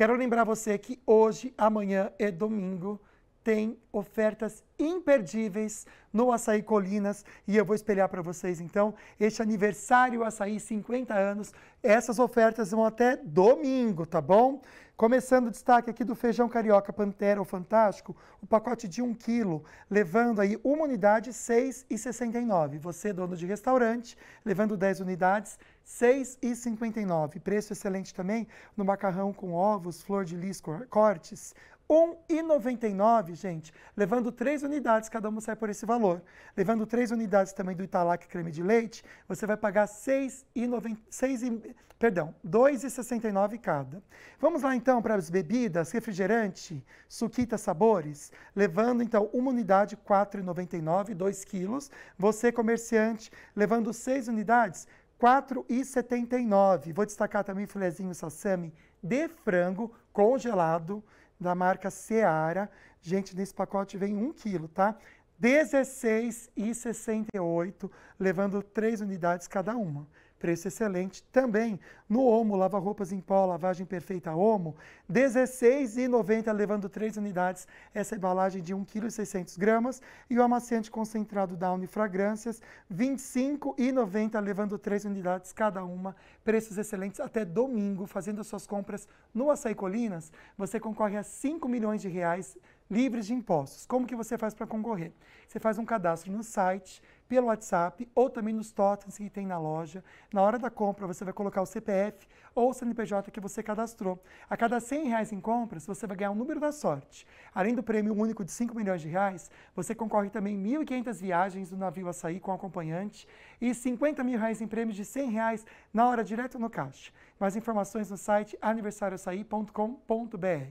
Quero lembrar você que hoje, amanhã e domingo tem ofertas imperdíveis no Açaí Colinas e eu vou espelhar para vocês então este aniversário Açaí 50 anos. Essas ofertas vão até domingo, tá bom? Começando o destaque aqui do feijão carioca Pantera ou Fantástico, o pacote de 1 um quilo, levando aí uma unidade R$ 6,69. Você, dono de restaurante, levando 10 unidades, R$ 6,59. Preço excelente também no macarrão com ovos, flor de lis, cortes, R$ 1,99, gente. Levando três unidades, cada uma sai por esse valor. Levando três unidades também do Italac creme de leite, você vai pagar 6 e 90, 6 e, perdão, 2,69 cada. Vamos lá então para as bebidas, refrigerante, suquita sabores, levando então uma unidade 4,99, 2 quilos. Você comerciante, levando seis unidades, 4,79. Vou destacar também o filezinho sassami de frango congelado da marca Seara. Gente, nesse pacote vem um quilo, tá? 16 e 68, levando três unidades cada uma. Preço excelente também. No Omo, lava-roupas em pó, lavagem perfeita Omo, R$ 16,90, levando três unidades. Essa embalagem de 1,6 kg e o amaciante concentrado da Unifragrâncias, R$ 25,90, levando três unidades cada uma. Preços excelentes até domingo. Fazendo suas compras no Açaí Colinas, você concorre a 5 milhões de reais livres de impostos. Como que você faz para concorrer? Você faz um cadastro no site, pelo WhatsApp ou também nos totens que tem na loja. Na hora da compra, você vai colocar o CPF ou o CNPJ que você cadastrou. A cada 100 reais em compras, você vai ganhar um número da sorte. Além do prêmio único de 5 milhões de reais, você concorre também 1.500 viagens do navio açaí com acompanhante e 50 mil reais em prêmios de 100 reais na hora direto no caixa. Mais informações no site aniversarioaçaí.com.br.